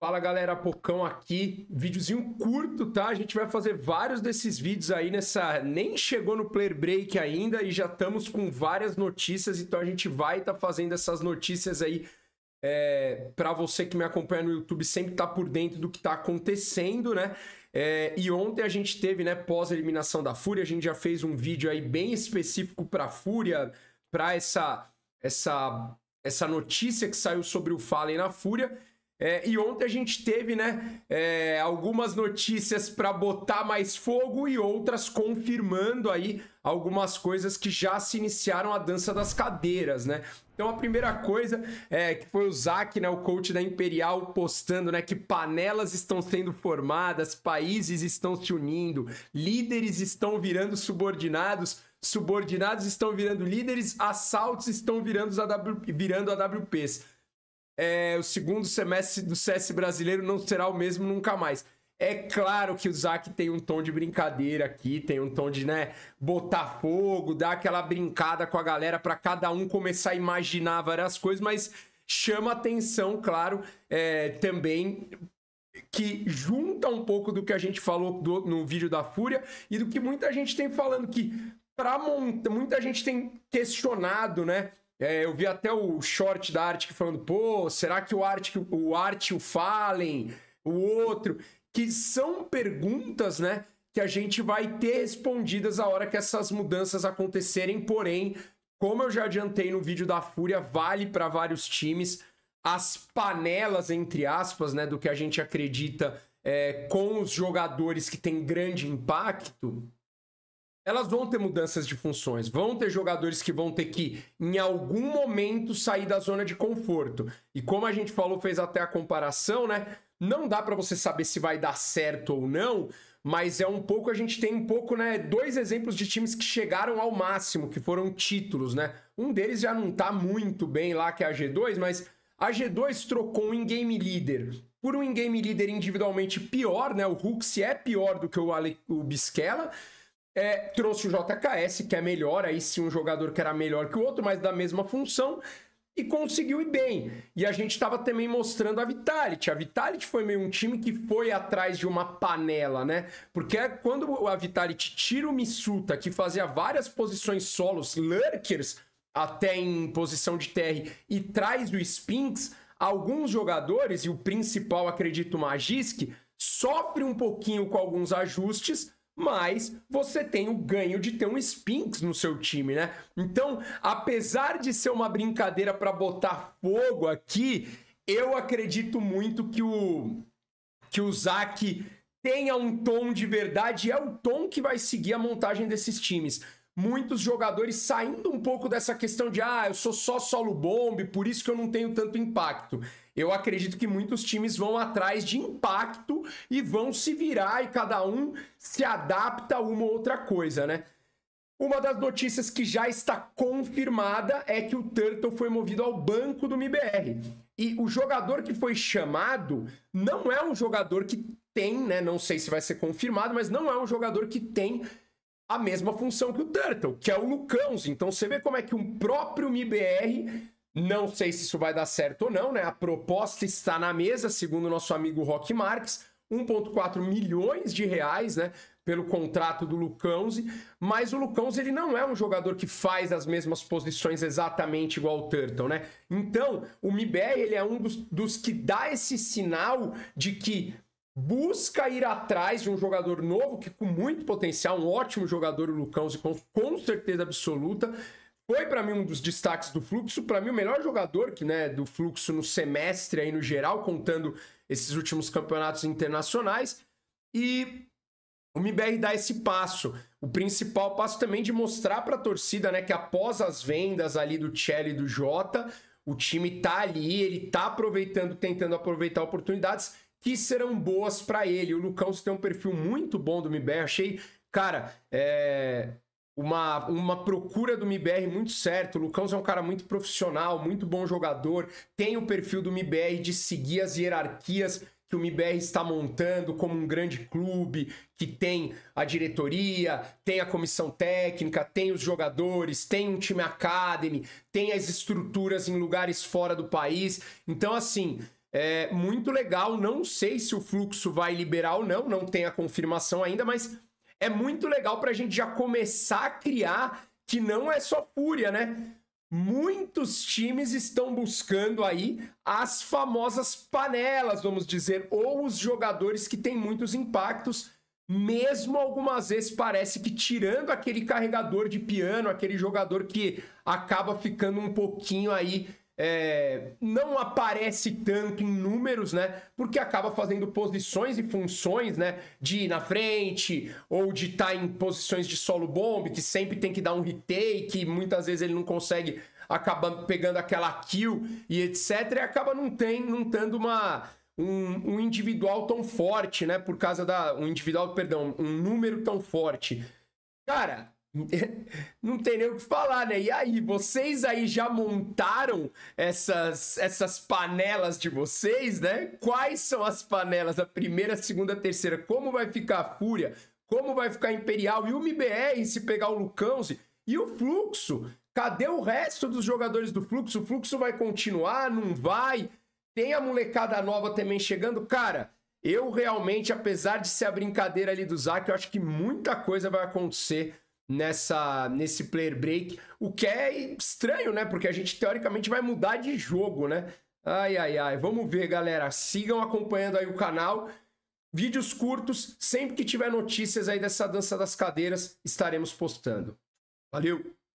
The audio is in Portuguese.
Fala galera, Pocão aqui, Vídeozinho curto, tá? A gente vai fazer vários desses vídeos aí nessa... Nem chegou no Player Break ainda e já estamos com várias notícias, então a gente vai estar tá fazendo essas notícias aí é, para você que me acompanha no YouTube sempre tá por dentro do que tá acontecendo, né? É, e ontem a gente teve, né, pós-eliminação da Fúria, a gente já fez um vídeo aí bem específico pra Fúria, pra essa, essa, essa notícia que saiu sobre o Fallen na Fúria. É, e ontem a gente teve, né, é, algumas notícias para botar mais fogo e outras confirmando aí algumas coisas que já se iniciaram a dança das cadeiras, né? Então a primeira coisa é, que foi o Zac, né, o coach da Imperial, postando né, que panelas estão sendo formadas, países estão se unindo, líderes estão virando subordinados, subordinados estão virando líderes, assaltos estão virando, AW, virando AWPs é, o segundo semestre do CS brasileiro não será o mesmo nunca mais. É claro que o Zac tem um tom de brincadeira aqui, tem um tom de, né, botar fogo, dar aquela brincada com a galera para cada um começar a imaginar várias coisas, mas chama atenção, claro, é, também que junta um pouco do que a gente falou do, no vídeo da Fúria e do que muita gente tem falando que para muita gente tem questionado, né, é, eu vi até o short da Arctic falando, pô, será que o Arctic, o Art, o Fallen, o outro, que são perguntas, né, que a gente vai ter respondidas a hora que essas mudanças acontecerem, porém, como eu já adiantei no vídeo da Fúria, vale para vários times as panelas entre aspas, né, do que a gente acredita é, com os jogadores que tem grande impacto elas vão ter mudanças de funções, vão ter jogadores que vão ter que, em algum momento, sair da zona de conforto. E como a gente falou, fez até a comparação, né? Não dá para você saber se vai dar certo ou não, mas é um pouco a gente tem um pouco, né, dois exemplos de times que chegaram ao máximo, que foram títulos, né? Um deles já não tá muito bem lá que é a G2, mas a G2 trocou um in-game líder por um in-game líder individualmente pior, né? O Hux é pior do que o, Ale... o Bisquela, é, trouxe o JKS, que é melhor, aí sim um jogador que era melhor que o outro, mas da mesma função, e conseguiu ir bem. E a gente estava também mostrando a Vitality. A Vitality foi meio um time que foi atrás de uma panela, né? Porque é quando a Vitality tira o Misuta, que fazia várias posições solos, lurkers, até em posição de TR, e traz o Spinks, alguns jogadores, e o principal, acredito, o Magisk, sofre um pouquinho com alguns ajustes, mas você tem o ganho de ter um Spinks no seu time, né? Então, apesar de ser uma brincadeira para botar fogo aqui, eu acredito muito que o que o Zac tenha um tom de verdade, é o tom que vai seguir a montagem desses times. Muitos jogadores saindo um pouco dessa questão de ah, eu sou só solo bomb, por isso que eu não tenho tanto impacto. Eu acredito que muitos times vão atrás de impacto e vão se virar e cada um se adapta a uma outra coisa, né? Uma das notícias que já está confirmada é que o Turtle foi movido ao banco do MBR. E o jogador que foi chamado não é um jogador que tem, né? Não sei se vai ser confirmado, mas não é um jogador que tem a mesma função que o Turtle, que é o Lucãos. Então você vê como é que um próprio MBR não sei se isso vai dar certo ou não, né? A proposta está na mesa, segundo nosso amigo Rock Marques, 1.4 milhões de reais, né? Pelo contrato do Lucãozi, mas o Lucãozi ele não é um jogador que faz as mesmas posições exatamente igual o Turtle, né? Então, o Mibé ele é um dos, dos que dá esse sinal de que busca ir atrás de um jogador novo que com muito potencial, um ótimo jogador o Lucãozi com, com certeza absoluta, foi para mim um dos destaques do fluxo, para mim o melhor jogador que né do fluxo no semestre aí no geral contando esses últimos campeonatos internacionais e o MBR dá esse passo, o principal passo também de mostrar para a torcida, né, que após as vendas ali do Chelsea e do Jota, o time tá ali, ele tá aproveitando, tentando aproveitar oportunidades que serão boas para ele. O Lucão tem um perfil muito bom do MBR, achei, cara, é, uma, uma procura do MIBR muito certo. O Lucão é um cara muito profissional, muito bom jogador, tem o perfil do MIBR de seguir as hierarquias que o MIBR está montando como um grande clube que tem a diretoria, tem a comissão técnica, tem os jogadores, tem um time academy, tem as estruturas em lugares fora do país. Então, assim, é muito legal. Não sei se o fluxo vai liberar ou não, não tem a confirmação ainda, mas é muito legal para a gente já começar a criar que não é só fúria, né? Muitos times estão buscando aí as famosas panelas, vamos dizer, ou os jogadores que têm muitos impactos, mesmo algumas vezes parece que tirando aquele carregador de piano, aquele jogador que acaba ficando um pouquinho aí é, não aparece tanto em números, né? Porque acaba fazendo posições e funções, né? De ir na frente, ou de estar tá em posições de solo bomb, que sempre tem que dar um retake, muitas vezes ele não consegue acabar pegando aquela kill e etc. E acaba não, tem, não tendo uma, um, um, individual tão forte, né? Por causa da. Um individual, perdão, um número tão forte. Cara, Não tem nem o que falar, né? E aí, vocês aí já montaram essas, essas panelas de vocês, né? Quais são as panelas? A primeira, a segunda, a terceira? Como vai ficar a Fúria? Como vai ficar a Imperial? E o MBR se pegar o Lucão? E o Fluxo? Cadê o resto dos jogadores do Fluxo? O Fluxo vai continuar? Não vai? Tem a molecada nova também chegando? Cara, eu realmente, apesar de ser a brincadeira ali do Zac, eu acho que muita coisa vai acontecer nessa nesse player break, o que é estranho, né? Porque a gente teoricamente vai mudar de jogo, né? Ai ai ai, vamos ver, galera. Sigam acompanhando aí o canal. Vídeos curtos, sempre que tiver notícias aí dessa dança das cadeiras, estaremos postando. Valeu.